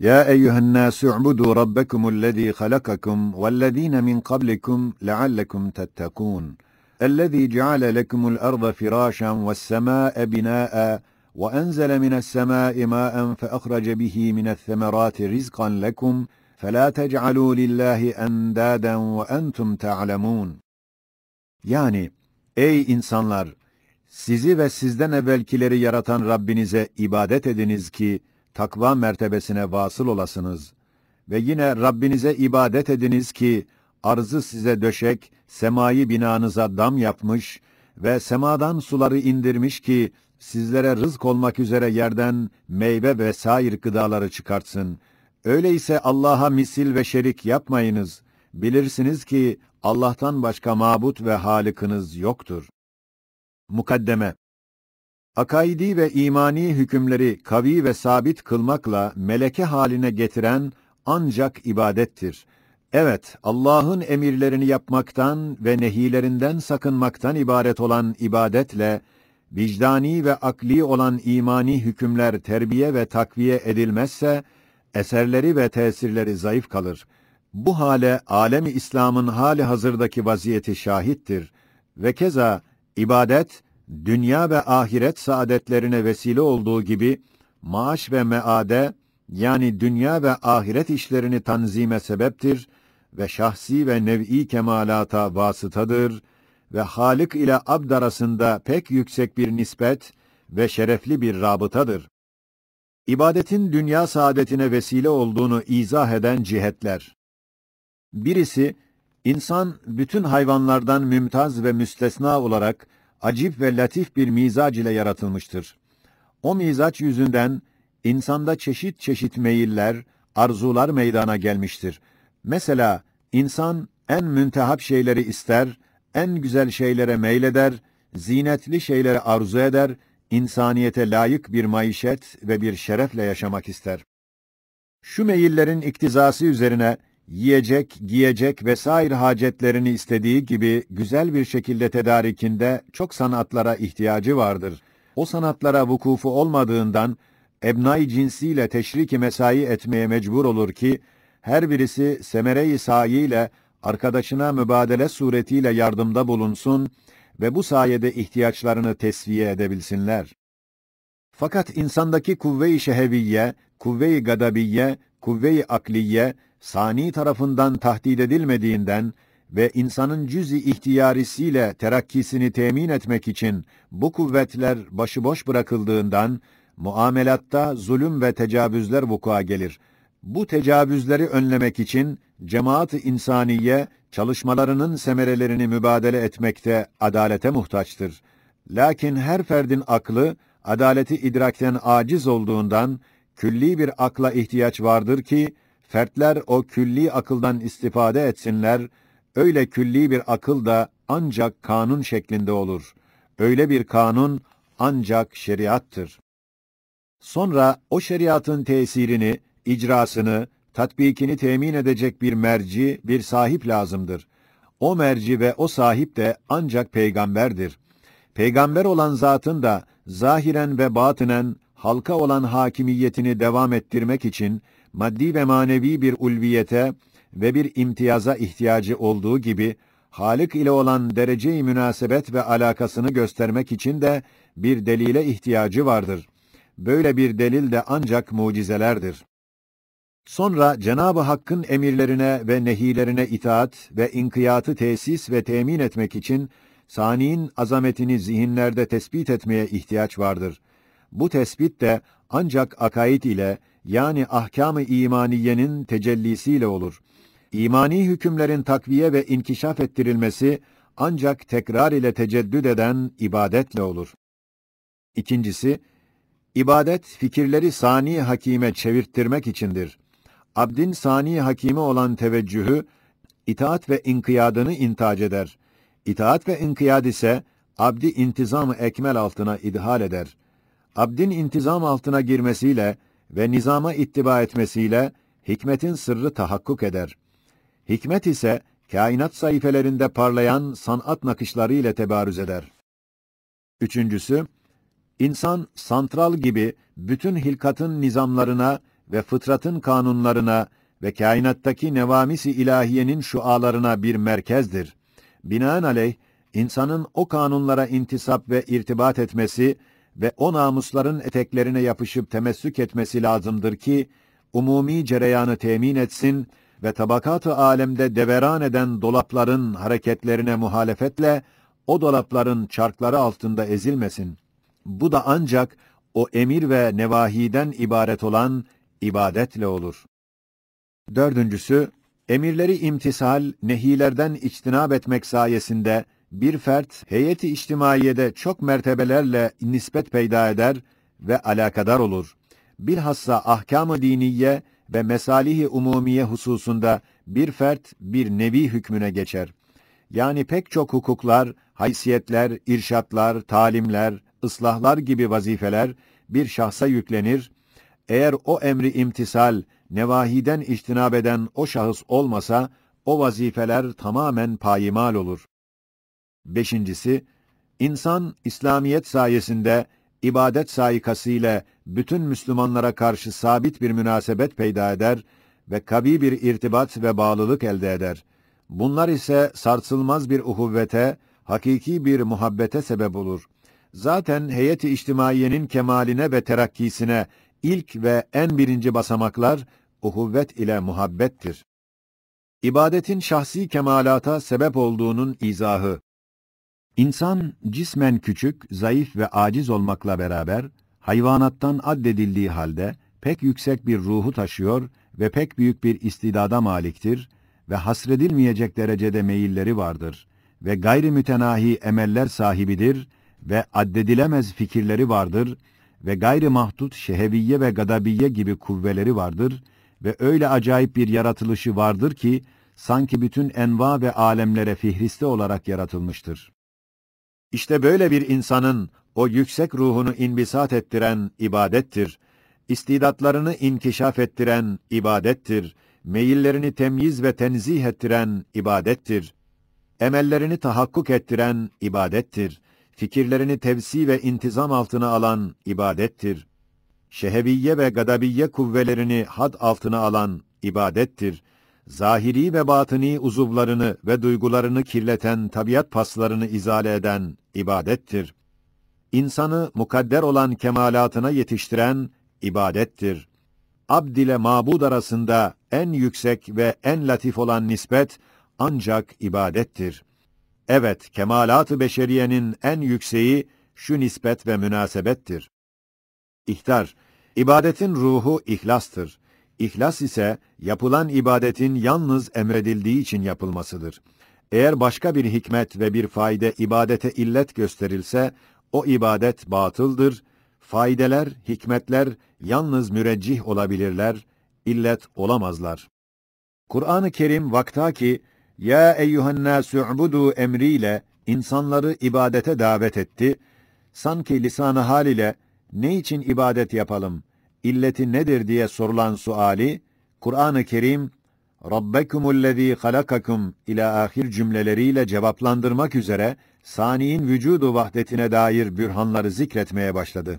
يا أيها الناس اعبدوا ربكم الذي خلقكم والذين من قبلكم لعلكم تتقون الذي جعل لكم الأرض فراشا والسماء بناء وأنزل من السماء ماء فأخرج به من الثمرات رزقا لكم فلا تجعلوا لله أندادا وأنتم تعلمون يعني أي إنسانlar sizi ve sizden evvelkileri yaratan Rabbinize ibadet ediniz ki takva mertebesine vasıl olasınız. Ve yine Rabbinize ibadet ediniz ki, arzı size döşek, semayı binanıza dam yapmış ve semadan suları indirmiş ki, sizlere rızk olmak üzere yerden meyve ve sair gıdaları çıkartsın. Öyleyse Allah'a misil ve şerik yapmayınız. Bilirsiniz ki Allah'tan başka mabut ve halikiniz yoktur. Mukaddeme akaidi ve imani hükümleri kavi ve sabit kılmakla meleke haline getiren ancak ibadettir. Evet, Allah'ın emirlerini yapmaktan ve nehilerinden sakınmaktan ibaret olan ibadetle vicdani ve akli olan imani hükümler terbiye ve takviye edilmezse eserleri ve tesirleri zayıf kalır. Bu hale alemi İslam'ın hali hazırdaki vaziyeti şahittir ve keza ibadet dünya ve ahiret saadetlerine vesile olduğu gibi maaş ve meade yani dünya ve ahiret işlerini tanzime sebeptir ve şahsi ve nev'i kemalata vasıtadır ve Halik ile abd arasında pek yüksek bir nispet ve şerefli bir rabıtadır. İbadetin dünya saadetine vesile olduğunu izah eden cihetler. Birisi, insan bütün hayvanlardan mümtaz ve müstesna olarak acip ve latif bir mizac ile yaratılmıştır. O mizac yüzünden insanda çeşit çeşit meyiller, arzular meydana gelmiştir. Mesela insan en müntehap şeyleri ister, en güzel şeylere meyleder, zinetli şeylere arzu eder, insaniyete layık bir maişet ve bir şerefle yaşamak ister. Şu meyillerin iktizası üzerine yiyecek, giyecek vesaire hacetlerini istediği gibi güzel bir şekilde tedarikinde çok sanatlara ihtiyacı vardır. O sanatlara vukufu olmadığından ebnai cinsiyle teşriki mesai etmeye mecbur olur ki her birisi semere-i ile arkadaşına mübadele suretiyle yardımda bulunsun ve bu sayede ihtiyaçlarını tesviye edebilsinler. Fakat insandaki kuvve-i şeheviye, kuvve-i gadabiye kuvve-i akliye sani tarafından tahdid edilmediğinden ve insanın cüz-i ihtiyarisiyle terakkisini temin etmek için bu kuvvetler başıboş bırakıldığından muamelatta zulüm ve tecavüzler vuku'a gelir. Bu tecavüzleri önlemek için cemaat-ı insaniye çalışmalarının semerelerini mübadele etmekte adalete muhtaçtır. Lakin her ferdin aklı adaleti idrakten aciz olduğundan külli bir akla ihtiyaç vardır ki, fertler o külli akıldan istifade etsinler, öyle külli bir akıl da ancak kanun şeklinde olur. Öyle bir kanun ancak şeriattır. Sonra o şeriatın tesirini, icrasını, tatbikini temin edecek bir merci, bir sahip lazımdır. O merci ve o sahip de ancak peygamberdir. Peygamber olan zatın da zahiren ve batinen halka olan hakimiyetini devam ettirmek için maddi ve manevi bir ulviyete ve bir imtiyaza ihtiyacı olduğu gibi Halik ile olan dereceyi münasebet ve alakasını göstermek için de bir delile ihtiyacı vardır. Böyle bir delil de ancak mucizelerdir. Sonra Cenabı Hakk'ın emirlerine ve nehilerine itaat ve inkiyatı tesis ve temin etmek için saniin azametini zihinlerde tespit etmeye ihtiyaç vardır.'' Bu tespit de ancak akaid ile yani ahkâm-ı imaniyenin tecellisiyle olur. İmani hükümlerin takviye ve inkişaf ettirilmesi ancak tekrar ile teceddüd eden ibadetle olur. İkincisi, ibadet fikirleri sani hakime çevirttirmek içindir. Abdin sani hakime olan teveccühü, itaat ve inkiyadını intac eder. İtaat ve inkiyad ise, abdi intizam-ı ekmel altına idhal eder abdin intizam altına girmesiyle ve nizama ittiba etmesiyle hikmetin sırrı tahakkuk eder. Hikmet ise kainat sayfelerinde parlayan sanat nakışları ile tebarüz eder. Üçüncüsü, insan santral gibi bütün hilkatın nizamlarına ve fıtratın kanunlarına ve kainattaki nevamisi ilahiyenin şualarına bir merkezdir. Binaenaleyh, insanın o kanunlara intisap ve irtibat etmesi ve o namusların eteklerine yapışıp temessük etmesi lazımdır ki umumi cereyanı temin etsin ve tabakatı alemde deveran eden dolapların hareketlerine muhalefetle o dolapların çarkları altında ezilmesin. Bu da ancak o emir ve nevahiden ibaret olan ibadetle olur. Dördüncüsü, emirleri imtisal, nehilerden içtinab etmek sayesinde bir fert heyeti içtimaiyede çok mertebelerle nispet peyda eder ve alakadar olur. Bilhassa ahkam-ı diniye ve mesalihi umumiye hususunda bir fert bir nevi hükmüne geçer. Yani pek çok hukuklar, haysiyetler, irşatlar, talimler, ıslahlar gibi vazifeler bir şahsa yüklenir. Eğer o emri imtisal, nevahiden içtinab eden o şahıs olmasa, o vazifeler tamamen payimal olur. Beşincisi, insan İslamiyet sayesinde ibadet sayıkası ile bütün Müslümanlara karşı sabit bir münasebet peyda eder ve kabi bir irtibat ve bağlılık elde eder. Bunlar ise sarsılmaz bir uhuvvete, hakiki bir muhabbete sebep olur. Zaten heyeti içtimaiyenin kemaline ve terakkisine ilk ve en birinci basamaklar uhuvvet ile muhabbettir. İbadetin şahsi kemalata sebep olduğunun izahı İnsan cismen küçük, zayıf ve aciz olmakla beraber hayvanattan addedildiği halde pek yüksek bir ruhu taşıyor ve pek büyük bir istidada maliktir ve hasredilmeyecek derecede meyilleri vardır ve gayri mütenahi emeller sahibidir ve addedilemez fikirleri vardır ve gayri mahdut şeheviye ve gadabiye gibi kuvveleri vardır ve öyle acayip bir yaratılışı vardır ki sanki bütün enva ve alemlere fihriste olarak yaratılmıştır. İşte böyle bir insanın o yüksek ruhunu inbisat ettiren ibadettir. İstidatlarını inkişaf ettiren ibadettir. Meyillerini temyiz ve tenzih ettiren ibadettir. Emellerini tahakkuk ettiren ibadettir. Fikirlerini tevsi ve intizam altına alan ibadettir. Şeheviyye ve gadabiyye kuvvelerini had altına alan ibadettir zahiri ve batini uzuvlarını ve duygularını kirleten tabiat paslarını izale eden ibadettir. İnsanı mukadder olan kemalatına yetiştiren ibadettir. Abd ile mabud arasında en yüksek ve en latif olan nispet ancak ibadettir. Evet, kemalat-ı beşeriyenin en yükseği şu nispet ve münasebettir. İhtar, ibadetin ruhu ihlastır. İhlas ise yapılan ibadetin yalnız emredildiği için yapılmasıdır. Eğer başka bir hikmet ve bir fayda ibadete illet gösterilse o ibadet batıldır. Faydeler, hikmetler yalnız müreccih olabilirler, illet olamazlar. Kur'an-ı Kerim ki ya eyyühen nâsü'budu emriyle insanları ibadete davet etti. Sanki lisanı hal ile ne için ibadet yapalım? illeti nedir diye sorulan suali Kur'an-ı Kerim Rabbekumullezî halakakum ila ahir cümleleriyle cevaplandırmak üzere saniin vücudu vahdetine dair bürhanları zikretmeye başladı.